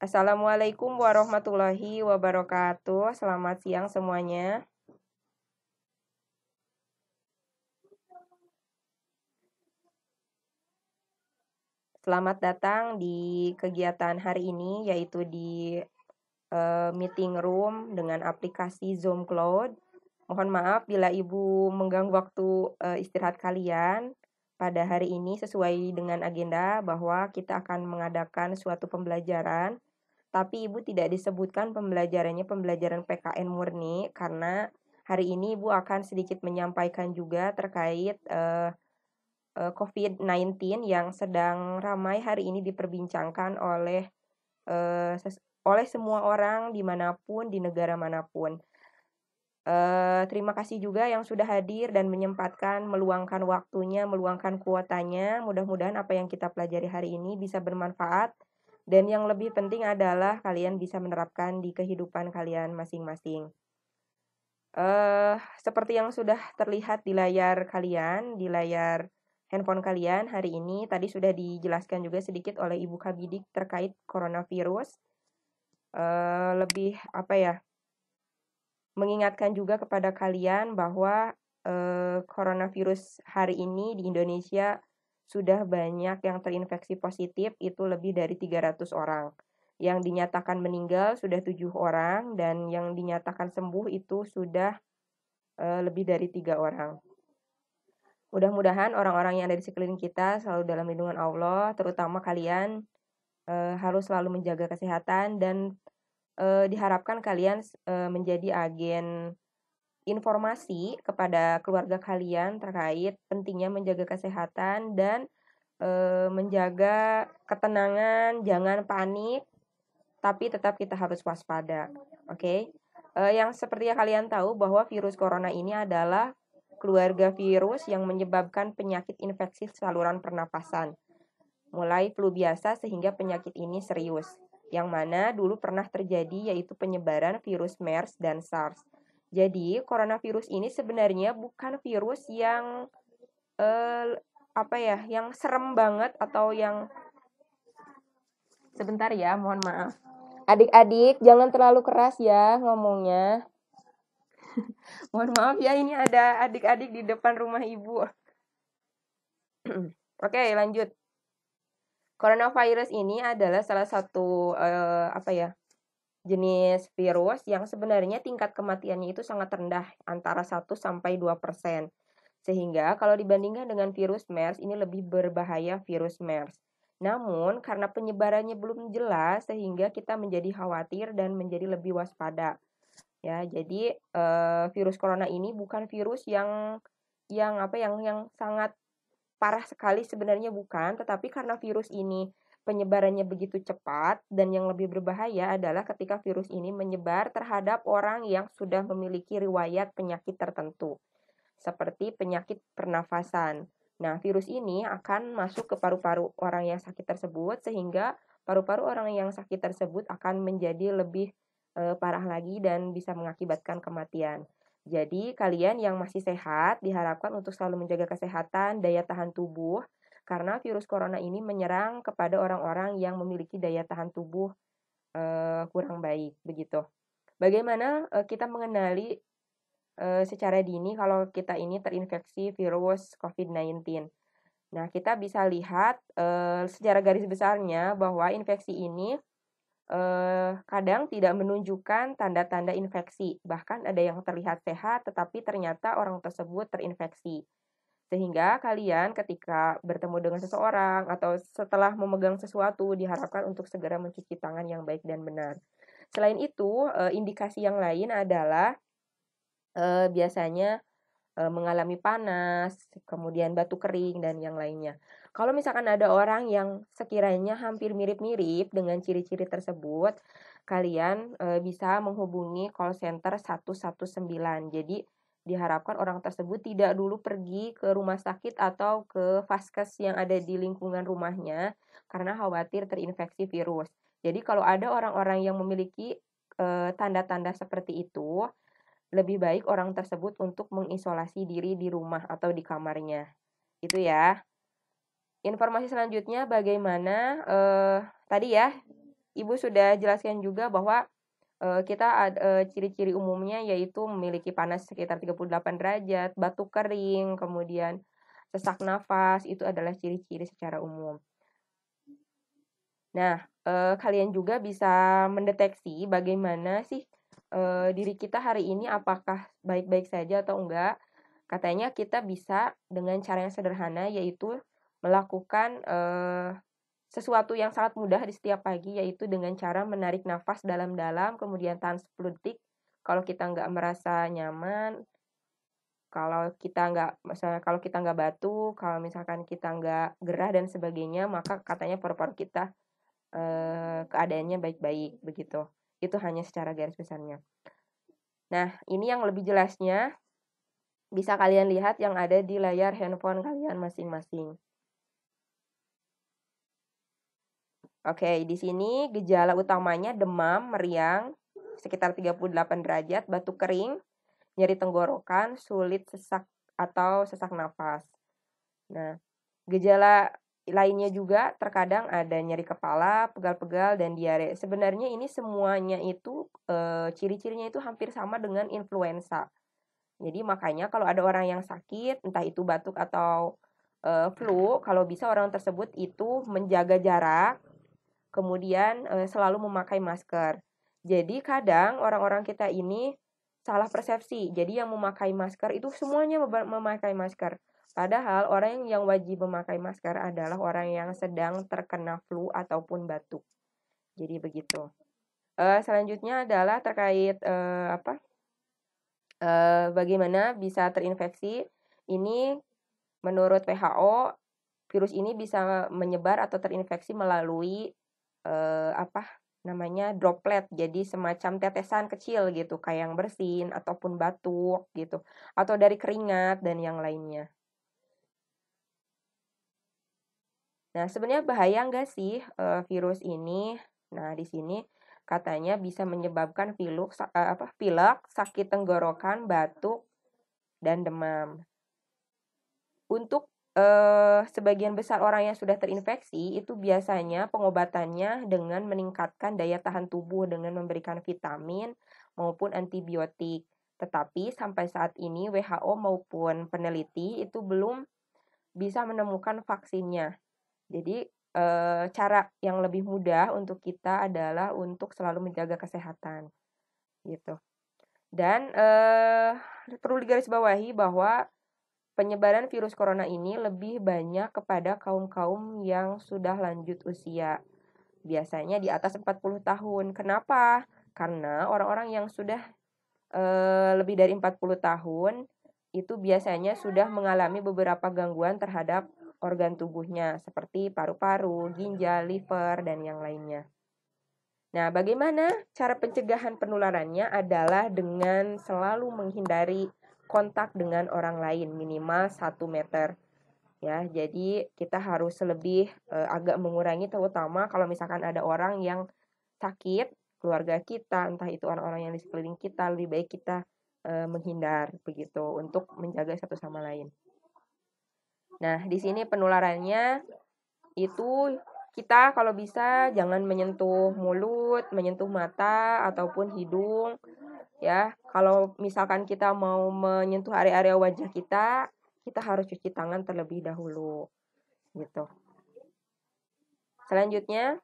Assalamualaikum warahmatullahi wabarakatuh. Selamat siang semuanya. Selamat datang di kegiatan hari ini yaitu di uh, meeting room dengan aplikasi Zoom Cloud. Mohon maaf bila Ibu mengganggu waktu uh, istirahat kalian pada hari ini sesuai dengan agenda bahwa kita akan mengadakan suatu pembelajaran tapi Ibu tidak disebutkan pembelajarannya pembelajaran PKN murni karena hari ini Ibu akan sedikit menyampaikan juga terkait uh, eh, uh, eh, COVID-19 yang sedang ramai hari ini diperbincangkan oleh uh, oleh semua orang dimanapun di negara manapun. Uh, terima kasih juga yang sudah hadir dan menyempatkan meluangkan waktunya, meluangkan kuotanya. Mudah-mudahan apa yang kita pelajari hari ini bisa bermanfaat dan yang lebih penting adalah kalian bisa menerapkan di kehidupan kalian masing-masing. Uh, seperti yang sudah terlihat di layar kalian, di layar handphone kalian hari ini, tadi sudah dijelaskan juga sedikit oleh Ibu Kabidik terkait coronavirus. Uh, lebih apa ya? Mengingatkan juga kepada kalian bahwa uh, coronavirus hari ini di Indonesia sudah banyak yang terinfeksi positif itu lebih dari 300 orang. Yang dinyatakan meninggal sudah tujuh orang dan yang dinyatakan sembuh itu sudah e, lebih dari tiga orang. Mudah-mudahan orang-orang yang ada di sekeliling kita selalu dalam lindungan Allah, terutama kalian e, harus selalu menjaga kesehatan dan e, diharapkan kalian e, menjadi agen informasi kepada keluarga kalian terkait pentingnya menjaga kesehatan dan e, menjaga ketenangan, jangan panik, tapi tetap kita harus waspada. Oke, okay? Eh, yang seperti yang kalian tahu bahwa virus corona ini adalah keluarga virus yang menyebabkan penyakit infeksi saluran pernapasan, mulai flu biasa sehingga penyakit ini serius, yang mana dulu pernah terjadi yaitu penyebaran virus MERS dan SARS jadi, coronavirus ini sebenarnya bukan virus yang eh, apa ya, yang serem banget atau yang sebentar ya, mohon maaf. Adik-adik, jangan terlalu keras ya ngomongnya. mohon maaf ya, ini ada adik-adik di depan rumah ibu. Oke, lanjut. Coronavirus ini adalah salah satu eh, apa ya? jenis virus yang sebenarnya tingkat kematiannya itu sangat rendah, antara 1 sampai 2 persen. Sehingga kalau dibandingkan dengan virus MERS, ini lebih berbahaya virus MERS. Namun, karena penyebarannya belum jelas, sehingga kita menjadi khawatir dan menjadi lebih waspada. Ya, jadi e, virus corona ini bukan virus yang yang apa yang yang sangat parah sekali sebenarnya bukan, tetapi karena virus ini penyebarannya begitu cepat dan yang lebih berbahaya adalah ketika virus ini menyebar terhadap orang yang sudah memiliki riwayat penyakit tertentu seperti penyakit pernafasan. Nah, virus ini akan masuk ke paru-paru orang yang sakit tersebut sehingga paru-paru orang yang sakit tersebut akan menjadi lebih e, parah lagi dan bisa mengakibatkan kematian. Jadi, kalian yang masih sehat diharapkan untuk selalu menjaga kesehatan, daya tahan tubuh, karena virus corona ini menyerang kepada orang-orang yang memiliki daya tahan tubuh uh, kurang baik begitu. Bagaimana uh, kita mengenali uh, secara dini kalau kita ini terinfeksi virus COVID-19? Nah, kita bisa lihat uh, secara garis besarnya bahwa infeksi ini uh, kadang tidak menunjukkan tanda-tanda infeksi. Bahkan ada yang terlihat sehat, tetapi ternyata orang tersebut terinfeksi. Sehingga kalian ketika bertemu dengan seseorang atau setelah memegang sesuatu diharapkan untuk segera mencuci tangan yang baik dan benar. Selain itu, eh, indikasi yang lain adalah eh, biasanya eh, mengalami panas, kemudian batu kering dan yang lainnya. Kalau misalkan ada orang yang sekiranya hampir mirip-mirip dengan ciri-ciri tersebut, kalian bisa menghubungi call center 119. Jadi diharapkan orang tersebut tidak dulu pergi ke rumah sakit atau ke vaskes yang ada di lingkungan rumahnya karena khawatir terinfeksi virus. Jadi kalau ada orang-orang yang memiliki eh, tanda-tanda e, seperti itu, lebih baik orang tersebut untuk mengisolasi diri di rumah atau di kamarnya. Itu ya. Informasi selanjutnya bagaimana e, tadi ya Ibu sudah jelaskan juga bahwa Eh, kita ada eh, ciri-ciri umumnya yaitu memiliki panas sekitar 38 derajat, batuk kering, kemudian sesak nafas, itu adalah ciri-ciri secara umum. Nah, eh, kalian juga bisa mendeteksi bagaimana sih diri kita hari ini apakah baik-baik saja atau enggak. Katanya kita bisa dengan cara yang sederhana yaitu melakukan sesuatu yang sangat mudah di setiap pagi yaitu dengan cara menarik nafas dalam-dalam kemudian tahan 10 detik kalau kita nggak merasa nyaman kalau kita nggak misalnya kalau kita nggak batu kalau misalkan kita nggak gerah dan sebagainya maka katanya paru-paru kita eh, keadaannya baik-baik begitu itu hanya secara garis besarnya nah ini yang lebih jelasnya bisa kalian lihat yang ada di layar handphone kalian masing-masing Oke, di sini gejala utamanya demam, meriang, sekitar 38 derajat, batuk kering, nyeri tenggorokan, sulit sesak atau sesak nafas. Nah, gejala lainnya juga terkadang ada nyeri kepala, pegal-pegal dan diare. Sebenarnya ini semuanya itu e, ciri-cirinya itu hampir sama dengan influenza. Jadi makanya kalau ada orang yang sakit, entah itu batuk atau e, flu, kalau bisa orang tersebut itu menjaga jarak, kemudian eh, selalu memakai masker. Jadi kadang orang-orang kita ini salah persepsi. Jadi yang memakai masker itu semuanya memakai masker. Padahal orang yang wajib memakai masker adalah orang yang sedang terkena flu ataupun batuk. Jadi begitu. Uh, selanjutnya adalah terkait uh, apa? Uh, bagaimana bisa terinfeksi? Ini menurut WHO virus ini bisa menyebar atau terinfeksi melalui uh, apa namanya droplet jadi semacam tetesan kecil gitu kayak yang bersin ataupun batuk gitu atau dari keringat dan yang lainnya nah sebenarnya bahaya nggak sih uh, virus ini nah di sini katanya bisa menyebabkan pilek eh, apa pilek sakit tenggorokan batuk dan demam untuk eh, sebagian besar orang yang sudah terinfeksi itu biasanya pengobatannya dengan meningkatkan daya tahan tubuh dengan memberikan vitamin maupun antibiotik. Tetapi sampai saat ini WHO maupun peneliti itu belum bisa menemukan vaksinnya. Jadi e, cara yang lebih mudah untuk kita adalah untuk selalu menjaga kesehatan, gitu. Dan e, perlu digarisbawahi bahwa penyebaran virus corona ini lebih banyak kepada kaum-kaum yang sudah lanjut usia. Biasanya di atas 40 tahun. Kenapa? Karena orang-orang yang sudah e, lebih dari 40 tahun itu biasanya sudah mengalami beberapa gangguan terhadap organ tubuhnya seperti paru-paru, ginjal, liver, dan yang lainnya. Nah, bagaimana cara pencegahan penularannya adalah dengan selalu menghindari kontak dengan orang lain minimal 1 meter ya jadi kita harus lebih uh, agak mengurangi terutama kalau misalkan ada orang yang sakit keluarga kita entah itu orang-orang yang di sekeliling kita lebih baik kita uh, menghindar begitu untuk menjaga satu sama lain nah di sini penularannya itu kita kalau bisa jangan menyentuh mulut menyentuh mata ataupun hidung ya kalau misalkan kita mau menyentuh area-area wajah kita kita harus cuci tangan terlebih dahulu gitu selanjutnya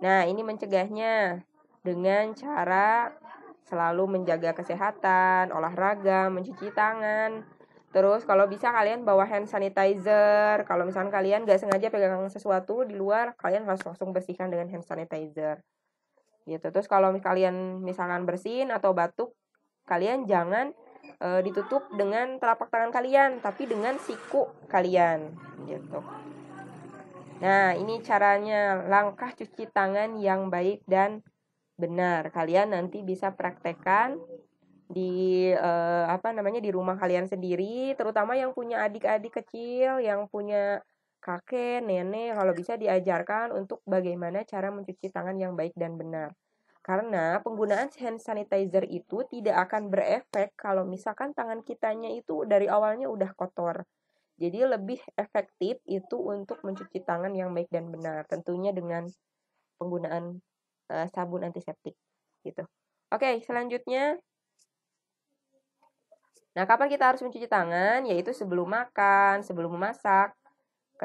nah ini mencegahnya dengan cara selalu menjaga kesehatan olahraga mencuci tangan terus kalau bisa kalian bawa hand sanitizer kalau misalkan kalian nggak sengaja pegang sesuatu di luar kalian harus langsung bersihkan dengan hand sanitizer gitu terus kalau kalian misalkan bersin atau batuk kalian jangan e, ditutup dengan telapak tangan kalian tapi dengan siku kalian gitu nah ini caranya langkah cuci tangan yang baik dan benar kalian nanti bisa praktekkan di eh, apa namanya di rumah kalian sendiri terutama yang punya adik-adik kecil yang punya kakek, nenek kalau bisa diajarkan untuk bagaimana cara mencuci tangan yang baik dan benar. Karena penggunaan hand sanitizer itu tidak akan berefek kalau misalkan tangan kitanya itu dari awalnya udah kotor. Jadi lebih efektif itu untuk mencuci tangan yang baik dan benar, tentunya dengan penggunaan uh, sabun antiseptik gitu. Oke, selanjutnya Nah, kapan kita harus mencuci tangan? Yaitu sebelum makan, sebelum memasak,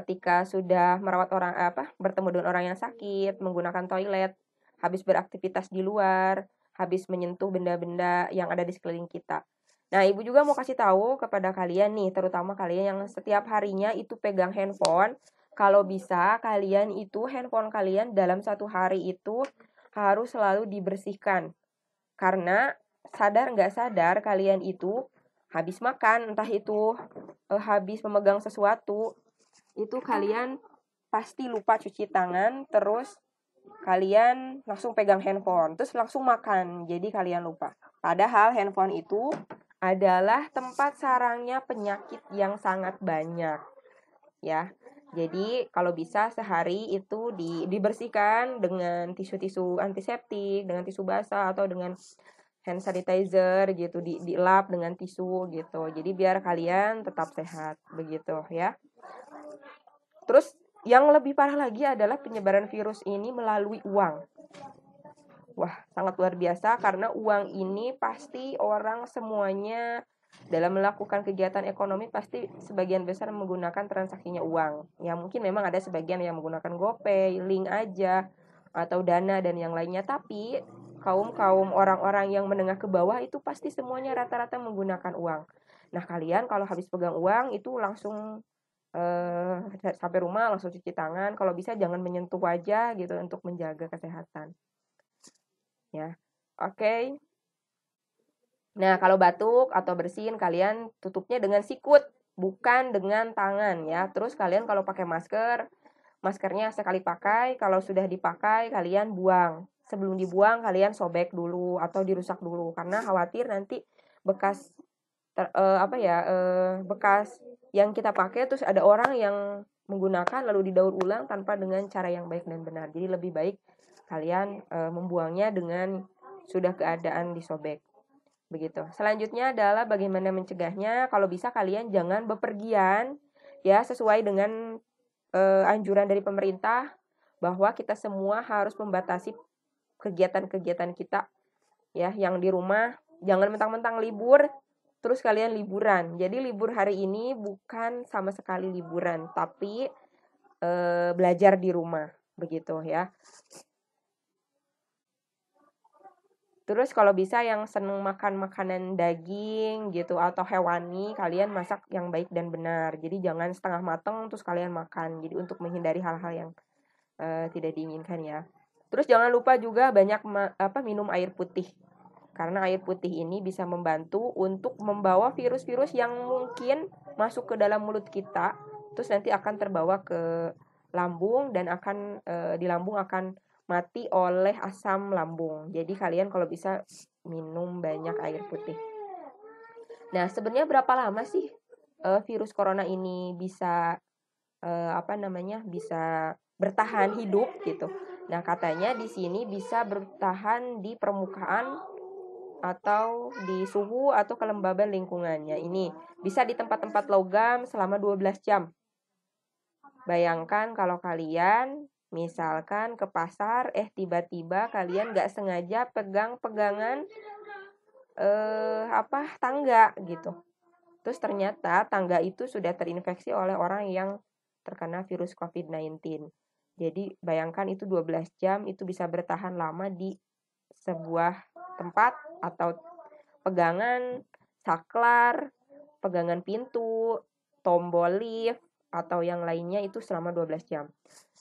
ketika sudah merawat orang apa bertemu dengan orang yang sakit menggunakan toilet habis beraktivitas di luar habis menyentuh benda-benda yang ada di sekeliling kita nah ibu juga mau kasih tahu kepada kalian nih terutama kalian yang setiap harinya itu pegang handphone kalau bisa kalian itu handphone kalian dalam satu hari itu harus selalu dibersihkan karena sadar nggak sadar kalian itu habis makan entah itu eh, habis memegang sesuatu itu kalian pasti lupa cuci tangan terus kalian langsung pegang handphone terus langsung makan jadi kalian lupa padahal handphone itu adalah tempat sarangnya penyakit yang sangat banyak ya jadi kalau bisa sehari itu di, dibersihkan dengan tisu-tisu antiseptik dengan tisu basah atau dengan hand sanitizer gitu di lap dengan tisu gitu jadi biar kalian tetap sehat begitu ya Terus yang lebih parah lagi adalah penyebaran virus ini melalui uang. Wah, sangat luar biasa karena uang ini pasti orang semuanya dalam melakukan kegiatan ekonomi pasti sebagian besar menggunakan transaksinya uang. Ya mungkin memang ada sebagian yang menggunakan GoPay, Link aja atau Dana dan yang lainnya, tapi kaum-kaum orang-orang yang menengah ke bawah itu pasti semuanya rata-rata menggunakan uang. Nah, kalian kalau habis pegang uang itu langsung Eh, sampai rumah langsung cuci tangan kalau bisa jangan menyentuh wajah gitu untuk menjaga kesehatan ya oke okay. nah kalau batuk atau bersin kalian tutupnya dengan sikut bukan dengan tangan ya terus kalian kalau pakai masker maskernya sekali pakai kalau sudah dipakai kalian buang sebelum dibuang kalian sobek dulu atau dirusak dulu karena khawatir nanti bekas ter, uh, apa ya uh, bekas yang kita pakai terus ada orang yang menggunakan lalu didaur ulang tanpa dengan cara yang baik dan benar. Jadi lebih baik kalian e, membuangnya dengan sudah keadaan disobek. Begitu. Selanjutnya adalah bagaimana mencegahnya. Kalau bisa kalian jangan bepergian ya sesuai dengan e, anjuran dari pemerintah bahwa kita semua harus membatasi kegiatan-kegiatan kita ya yang di rumah. Jangan mentang-mentang libur terus kalian liburan. Jadi libur hari ini bukan sama sekali liburan, tapi e, belajar di rumah begitu ya. Terus kalau bisa yang seneng makan makanan daging gitu atau hewani, kalian masak yang baik dan benar. Jadi jangan setengah mateng terus kalian makan. Jadi untuk menghindari hal-hal yang e, tidak diinginkan ya. Terus jangan lupa juga banyak apa minum air putih karena air putih ini bisa membantu untuk membawa virus-virus yang mungkin masuk ke dalam mulut kita, terus nanti akan terbawa ke lambung dan akan e, di lambung akan mati oleh asam lambung. Jadi kalian kalau bisa minum banyak air putih. Nah, sebenarnya berapa lama sih e, virus corona ini bisa e, apa namanya? bisa bertahan hidup gitu. Nah, katanya di sini bisa bertahan di permukaan atau di suhu atau kelembaban lingkungannya ini bisa di tempat-tempat logam selama 12 jam. Bayangkan kalau kalian misalkan ke pasar eh tiba-tiba kalian nggak sengaja pegang-pegangan eh apa tangga gitu. Terus ternyata tangga itu sudah terinfeksi oleh orang yang terkena virus COVID-19. Jadi bayangkan itu 12 jam itu bisa bertahan lama di sebuah tempat atau pegangan saklar, pegangan pintu, tombol lift, atau yang lainnya itu selama 12 jam.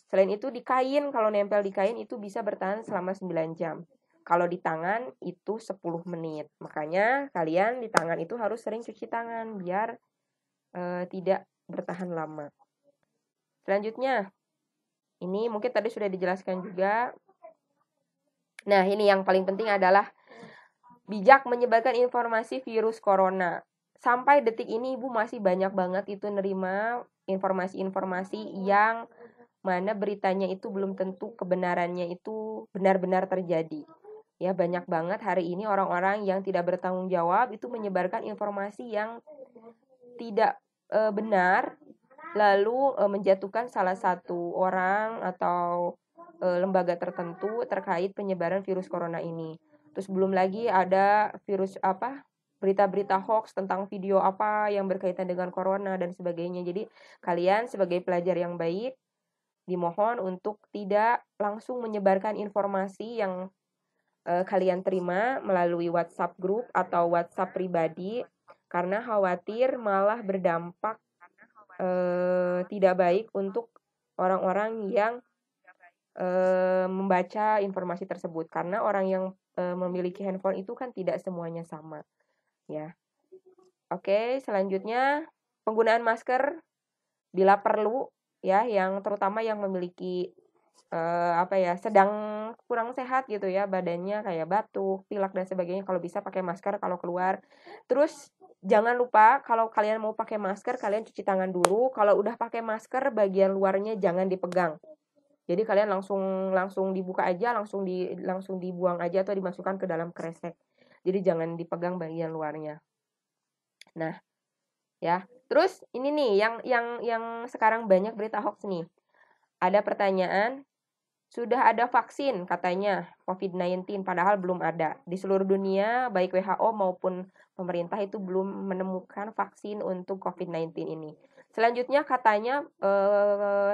Selain itu di kain, kalau nempel di kain itu bisa bertahan selama 9 jam. Kalau di tangan itu 10 menit. Makanya kalian di tangan itu harus sering cuci tangan biar e, tidak bertahan lama. Selanjutnya, ini mungkin tadi sudah dijelaskan juga. Nah, ini yang paling penting adalah bijak menyebarkan informasi virus corona. Sampai detik ini ibu masih banyak banget itu nerima informasi-informasi yang mana beritanya itu belum tentu kebenarannya itu benar-benar terjadi. Ya banyak banget hari ini orang-orang yang tidak bertanggung jawab itu menyebarkan informasi yang tidak e, benar lalu e, menjatuhkan salah satu orang atau e, lembaga tertentu terkait penyebaran virus corona ini. Terus belum lagi ada virus apa berita-berita hoax tentang video apa yang berkaitan dengan corona dan sebagainya. Jadi kalian sebagai pelajar yang baik dimohon untuk tidak langsung menyebarkan informasi yang eh, kalian terima melalui WhatsApp grup atau WhatsApp pribadi karena khawatir malah berdampak eh, tidak baik untuk orang-orang yang eh, membaca informasi tersebut karena orang yang uh, memiliki handphone itu kan tidak semuanya sama ya oke selanjutnya penggunaan masker bila perlu ya yang terutama yang memiliki uh, apa ya sedang kurang sehat gitu ya badannya kayak batuk pilek dan sebagainya kalau bisa pakai masker kalau keluar terus jangan lupa kalau kalian mau pakai masker kalian cuci tangan dulu kalau udah pakai masker bagian luarnya jangan dipegang jadi kalian langsung langsung dibuka aja, langsung di langsung dibuang aja atau dimasukkan ke dalam kresek. Jadi jangan dipegang bagian luarnya. Nah, ya. Terus ini nih yang yang yang sekarang banyak berita hoax nih. Ada pertanyaan, sudah ada vaksin katanya COVID-19 padahal belum ada. Di seluruh dunia baik WHO maupun pemerintah itu belum menemukan vaksin untuk COVID-19 ini. Selanjutnya katanya e,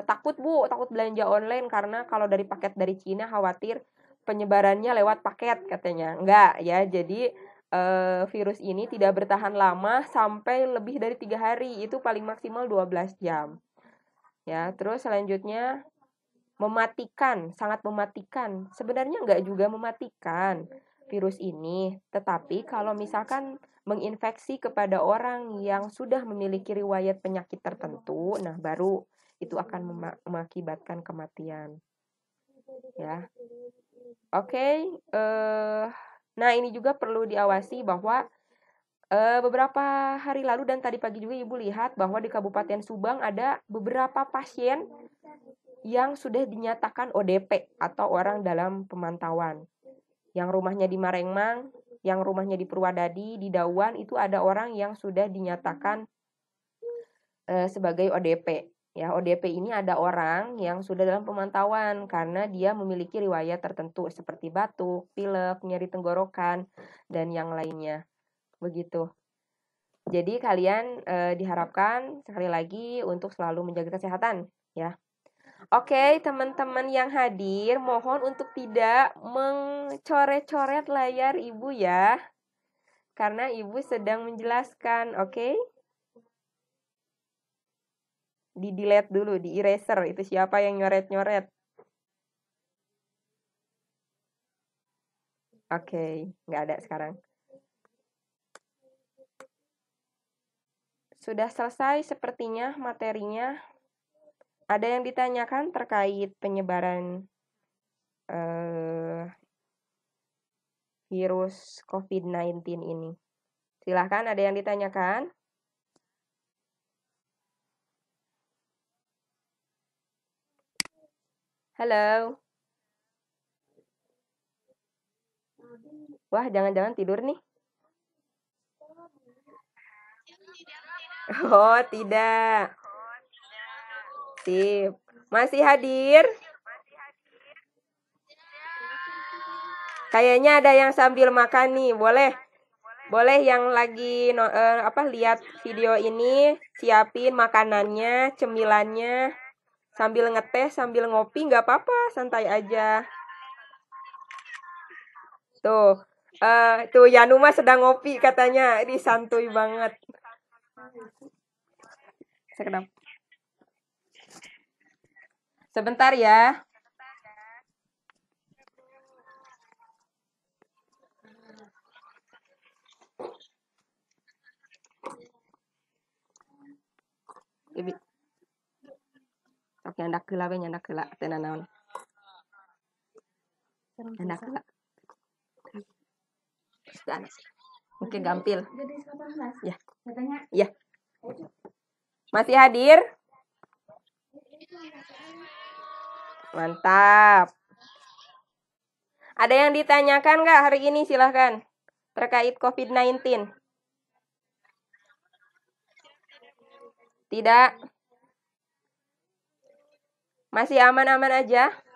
takut Bu, takut belanja online karena kalau dari paket dari Cina khawatir penyebarannya lewat paket katanya. Enggak ya. Jadi e, virus ini tidak bertahan lama sampai lebih dari tiga hari. Itu paling maksimal 12 jam. Ya, terus selanjutnya mematikan, sangat mematikan. Sebenarnya enggak juga mematikan virus ini, tetapi kalau misalkan menginfeksi kepada orang yang sudah memiliki riwayat penyakit tertentu, nah baru itu akan mengakibatkan kematian. Ya. Oke, okay, uh, eh, nah ini juga perlu diawasi bahwa uh, beberapa hari lalu dan tadi pagi juga Ibu lihat bahwa di Kabupaten Subang ada beberapa pasien yang sudah dinyatakan ODP atau orang dalam pemantauan. Yang rumahnya di Marengmang, yang rumahnya di Purwadadi, di Dawan itu ada orang yang sudah dinyatakan eh, sebagai ODP. Ya, ODP ini ada orang yang sudah dalam pemantauan karena dia memiliki riwayat tertentu seperti batuk, pilek, nyeri tenggorokan dan yang lainnya. Begitu. Jadi kalian e, diharapkan sekali lagi untuk selalu menjaga kesehatan ya. Oke, okay, teman-teman yang hadir, mohon untuk tidak mencoret-coret layar Ibu ya. Karena Ibu sedang menjelaskan, oke? Okay? Di delete dulu, di eraser. Itu siapa yang nyoret-nyoret? Oke, okay, nggak ada sekarang. Sudah selesai sepertinya materinya ada yang ditanyakan terkait penyebaran uh, virus COVID-19 ini. Silahkan, ada yang ditanyakan? Halo. Wah, jangan-jangan tidur nih. Oh, tidak. Oh, Sip. Masih hadir? Kayaknya ada yang sambil makan nih, boleh? Boleh yang lagi no, eh, apa lihat video ini, siapin makanannya, cemilannya, sambil ngeteh, sambil ngopi, nggak apa-apa, santai aja. Tuh, Uh, tuh Yanuma sedang ngopi katanya, ini santuy banget. Sekedap. Sebentar ya. Ibi. Oke, ndak gila we ndak gila tena naon. Ndak gila. Oke, gampil. Ya. Ya. Masih hadir? Mantap. Ada yang ditanyakan nggak hari ini? Silahkan. Terkait COVID-19. Tidak. Masih aman-aman aja?